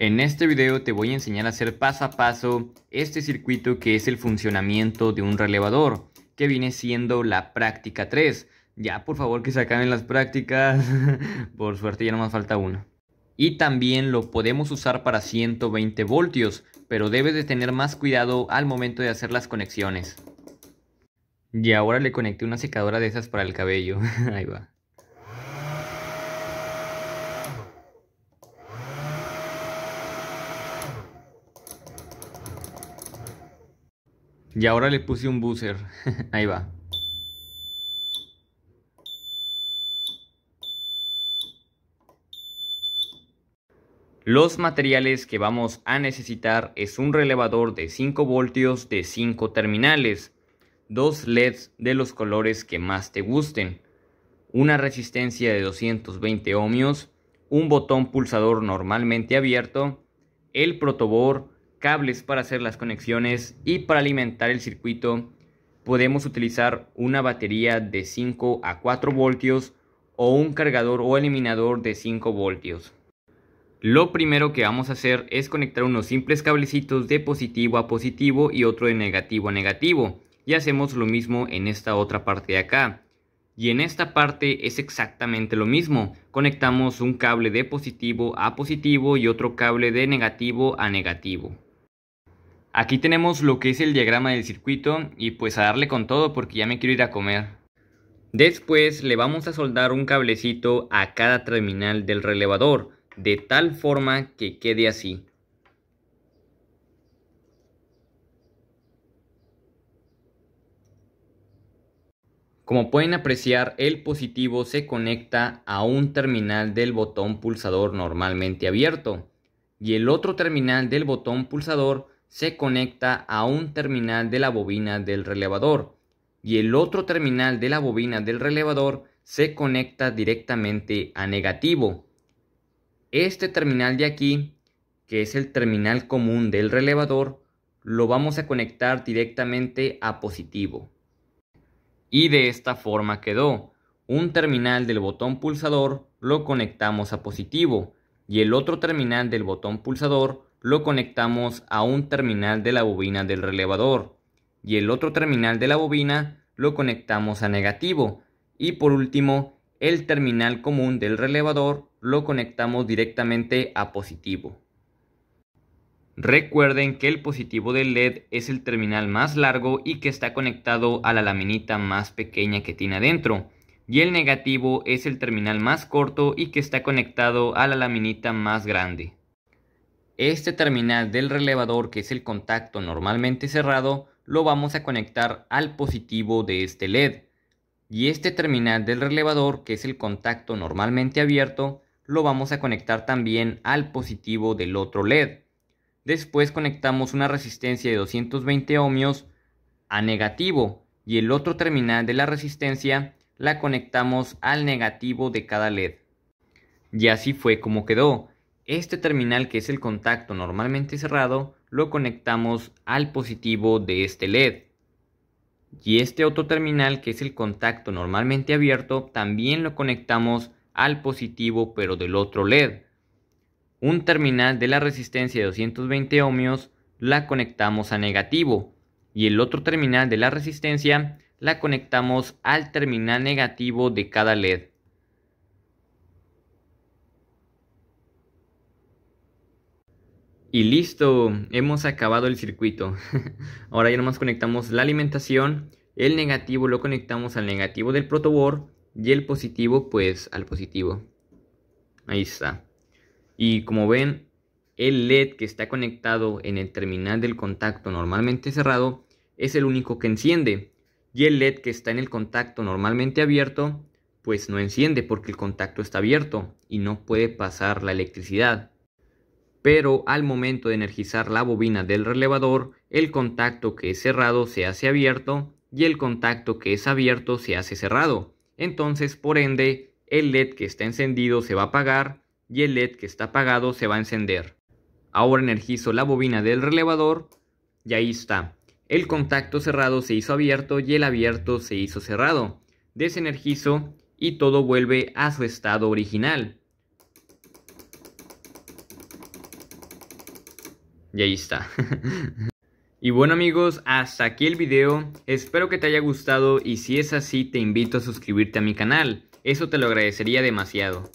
En este video te voy a enseñar a hacer paso a paso este circuito que es el funcionamiento de un relevador, que viene siendo la práctica 3. Ya por favor que se acaben las prácticas, por suerte ya no más falta una. Y también lo podemos usar para 120 voltios, pero debes de tener más cuidado al momento de hacer las conexiones. Y ahora le conecté una secadora de esas para el cabello, ahí va. Y ahora le puse un buzzer. Ahí va. Los materiales que vamos a necesitar es un relevador de 5 voltios de 5 terminales, dos LEDs de los colores que más te gusten, una resistencia de 220 ohmios, un botón pulsador normalmente abierto, el protobor, cables para hacer las conexiones y para alimentar el circuito podemos utilizar una batería de 5 a 4 voltios o un cargador o eliminador de 5 voltios. Lo primero que vamos a hacer es conectar unos simples cablecitos de positivo a positivo y otro de negativo a negativo. Y hacemos lo mismo en esta otra parte de acá. Y en esta parte es exactamente lo mismo. Conectamos un cable de positivo a positivo y otro cable de negativo a negativo. Aquí tenemos lo que es el diagrama del circuito y pues a darle con todo porque ya me quiero ir a comer. Después le vamos a soldar un cablecito a cada terminal del relevador de tal forma que quede así. Como pueden apreciar, el positivo se conecta a un terminal del botón pulsador normalmente abierto y el otro terminal del botón pulsador se conecta a un terminal de la bobina del relevador y el otro terminal de la bobina del relevador se conecta directamente a negativo. Este terminal de aquí, que es el terminal común del relevador, lo vamos a conectar directamente a positivo. Y de esta forma quedó. Un terminal del botón pulsador lo conectamos a positivo y el otro terminal del botón pulsador lo conectamos a un terminal de la bobina del relevador y el otro terminal de la bobina lo conectamos a negativo y por último el terminal común del relevador lo conectamos directamente a positivo. Recuerden que el positivo del LED es el terminal más largo y que está conectado a la laminita más pequeña que tiene adentro. Y el negativo es el terminal más corto y que está conectado a la laminita más grande. Este terminal del relevador, que es el contacto normalmente cerrado, lo vamos a conectar al positivo de este LED. Y este terminal del relevador, que es el contacto normalmente abierto, lo vamos a conectar también al positivo del otro LED. Después conectamos una resistencia de 220 ohmios a negativo y el otro terminal de la resistencia la conectamos al negativo de cada LED. Y así fue como quedó. Este terminal que es el contacto normalmente cerrado lo conectamos al positivo de este LED. Y este otro terminal que es el contacto normalmente abierto también lo conectamos al positivo pero del otro LED. Un terminal de la resistencia de 220 ohmios la conectamos a negativo y el otro terminal de la resistencia la conectamos al terminal negativo de cada LED. Y listo, hemos acabado el circuito. Ahora ya nomás conectamos la alimentación, el negativo lo conectamos al negativo del protobor y el positivo pues al positivo. Ahí está. Y como ven, el LED que está conectado en el terminal del contacto normalmente cerrado es el único que enciende. Y el LED que está en el contacto normalmente abierto pues no enciende porque el contacto está abierto y no puede pasar la electricidad pero al momento de energizar la bobina del relevador, el contacto que es cerrado se hace abierto y el contacto que es abierto se hace cerrado. Entonces, por ende, el LED que está encendido se va a apagar y el LED que está apagado se va a encender. Ahora energizo la bobina del relevador y ahí está. El contacto cerrado se hizo abierto y el abierto se hizo cerrado. Desenergizo y todo vuelve a su estado original. Y ahí está. Y bueno amigos, hasta aquí el video, espero que te haya gustado y si es así te invito a suscribirte a mi canal, eso te lo agradecería demasiado.